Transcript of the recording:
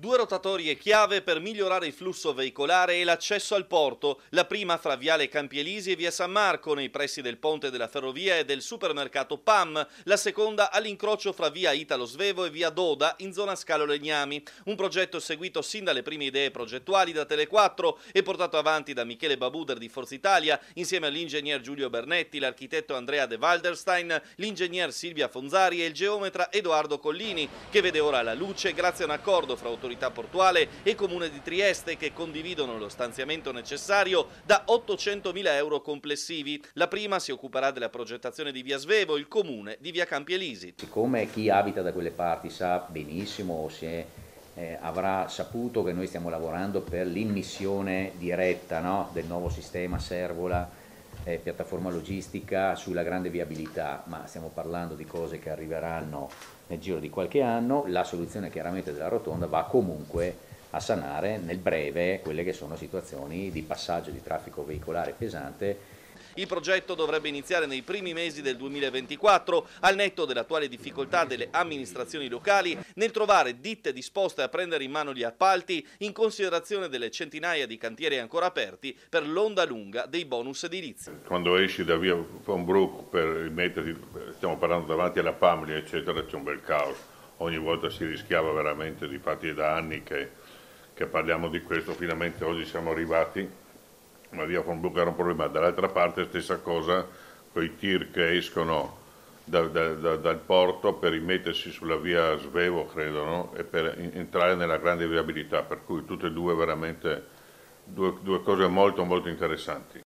Due rotatorie chiave per migliorare il flusso veicolare e l'accesso al porto, la prima fra Viale Campielisi e Via San Marco, nei pressi del ponte della ferrovia e del supermercato PAM, la seconda all'incrocio fra Via Italo Svevo e Via Doda, in zona Scalo Legnami. Un progetto seguito sin dalle prime idee progettuali da Tele4 e portato avanti da Michele Babuder di Forza Italia, insieme all'ingegner Giulio Bernetti, l'architetto Andrea De Walderstein, l'ingegner Silvia Fonzari e il geometra Edoardo Collini, che vede ora la luce grazie a un accordo fra autorità autorità portuale e Comune di Trieste che condividono lo stanziamento necessario da 800.000 euro complessivi. La prima si occuperà della progettazione di Via Svevo, il Comune di Via Campi Elisi. Siccome chi abita da quelle parti sa benissimo se eh, avrà saputo che noi stiamo lavorando per l'immissione diretta no, del nuovo sistema Servola eh, piattaforma logistica, sulla grande viabilità, ma stiamo parlando di cose che arriveranno nel giro di qualche anno, la soluzione chiaramente della rotonda va comunque a sanare nel breve quelle che sono situazioni di passaggio di traffico veicolare pesante il progetto dovrebbe iniziare nei primi mesi del 2024, al netto dell'attuale difficoltà delle amministrazioni locali nel trovare ditte disposte a prendere in mano gli appalti in considerazione delle centinaia di cantieri ancora aperti per l'onda lunga dei bonus edilizi. Quando esci da via Von Brook per rimetterti, stiamo parlando davanti alla Pamlia, eccetera, c'è un bel caos. Ogni volta si rischiava veramente, di fatti da anni che, che parliamo di questo, finalmente oggi siamo arrivati la via con Bluc era un problema, dall'altra parte stessa cosa con i tir che escono da, da, da, dal porto per rimettersi sulla via Svevo, credo, no? e per in, entrare nella grande viabilità, per cui tutte e due veramente due, due cose molto molto interessanti.